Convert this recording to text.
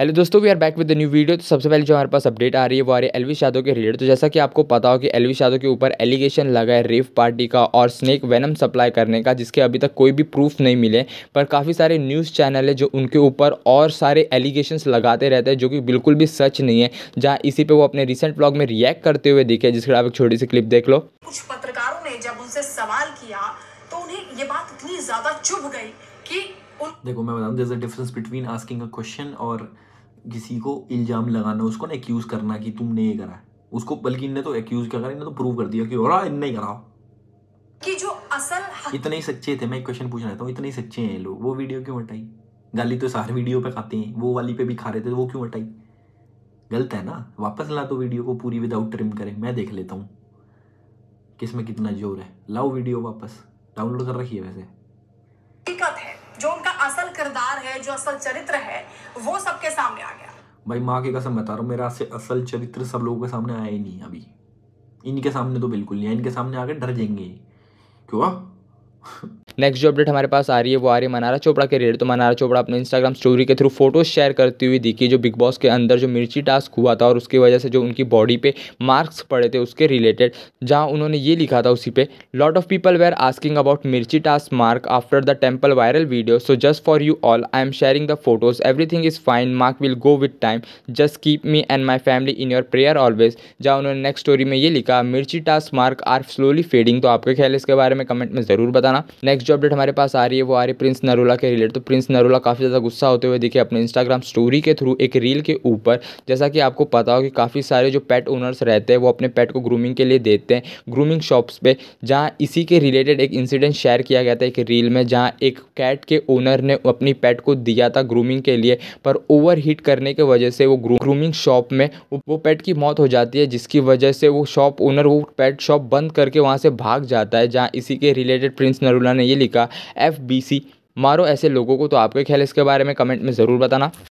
Hello दोस्तों we are back with new video तो सबसे पहले जो हमारे पास अपडेट आ रही है वो आ रही है एलविश यादव के रिलेटेड तो जैसा कि आपको पता हो कि एलविश यादव के ऊपर एलिगेशन लगा है रेफ पार्टी का और स्नेक वेनम सप्लाई करने का जिसके अभी तक कोई भी प्रूफ नहीं मिले पर काफ़ी सारे न्यूज़ चैनल है जो उनके ऊपर और सारे एलिगेशन लगाते रहते हैं जो कि बिल्कुल भी सच नहीं है जहाँ इसी पर वो अपने रिसेंट ब्लॉग में रिएक्ट करते हुए दिखे जिसके आप एक छोटी सी क्लिप देख लो कुछ पत्रकारों ने जब उनसे सवाल किया तो उन्हें ये बात इतनी ज़्यादा चुभ गई कि देखो मैं बताऊँ there a difference between asking a question और किसी को इल्ज़ाम लगाना उसको ना एक्यूज़ करना कि तुमने ये करा उसको बल्कि इनने तो एक्यूज़ क्या करा इन्हें तो प्रूव कर दिया कि और हाँ, इनने ही करा कि जो असल इतने ही सच्चे थे मैं एक क्वेश्चन पूछना चाहता हूँ इतने ही सच्चे हैं लोग वो वीडियो क्यों हटाई गाली तो सारे वीडियो पे खाते हैं वो वाली पे भी खा रहे थे तो वो क्यों हटाई गलत है ना वापस ला तो वीडियो को पूरी विदाउट ट्रिम करें मैं देख लेता हूँ किस में कितना जोर है लाओ वीडियो वापस डाउनलोड कर रखी है वैसे दिक्कत है जो उनका असल किरदार है जो असल चरित्र है वो सबके सामने आ गया भाई माँ की कसम बता रहा हूँ मेरा से असल चरित्र सब लोगों के सामने आया ही नहीं अभी इनके सामने तो बिल्कुल नहीं है इनके सामने आके डर जाएंगे क्यों हाँ? नेक्स्ट जो अपडेट हमारे पास आ रही है वो आ रही है मनारा चोपड़ा के रेड तो मनारा चोपड़ा अपने इंस्टाग्राम स्टोरी के थ्रू फोटो शेयर करती हुई दिखी जो बिग बॉस के अंदर जो मिर्ची टास्क हुआ था और उसकी वजह से जो उनकी बॉडी पे मार्क्स पड़े थे उसके रिलेटेड जहां उन्होंने ये लिखा था उसी पे lot of people were asking about mirchi task mark after the temple viral video so just for you all I am sharing the photos everything is fine mark will go with time just keep me and my family in your prayer always जहाँ उन्होंने next story में ये लिखा mirchi task mark are slowly fading तो आपके ख्याल इसके बारे में कमेंट में ज़रूर बताना बताना नेक्स्ट जो अपडेट हमारे पास आ रही है वो आ रही है प्रिंस नरोला के रिलेटेड तो प्रिंस नरोला काफ़ी ज़्यादा गुस्सा होते हुए दिखे अपने इंस्टाग्राम स्टोरी के थ्रू एक रील के ऊपर जैसा कि आपको पता हो कि काफ़ी सारे जो पेट ओनर्स रहते हैं वो अपने पेट को ग्रूमिंग के लिए देते हैं ग्रूमिंग शॉप्स पे जहाँ इसी के रिलेटेड एक इंसिडेंट शेयर किया गया था एक रील में जहाँ एक कैट के ओनर ने अपनी पेट को दिया था ग्रूमिंग के लिए पर ओवर हीट करने की वजह से वो ग्रूमिंग शॉप में वो पेट की मौत हो जाती है जिसकी वजह से वो शॉप ओनर वो पेट शॉप बंद करके वहाँ से भाग जाता है जहाँ इसी के रिलेटेड प्रिंस आशीष नरूला ने ये लिखा एफ बी सी मारो ऐसे लोगों को तो आपके ख्याल इसके बारे में कमेंट में ज़रूर बताना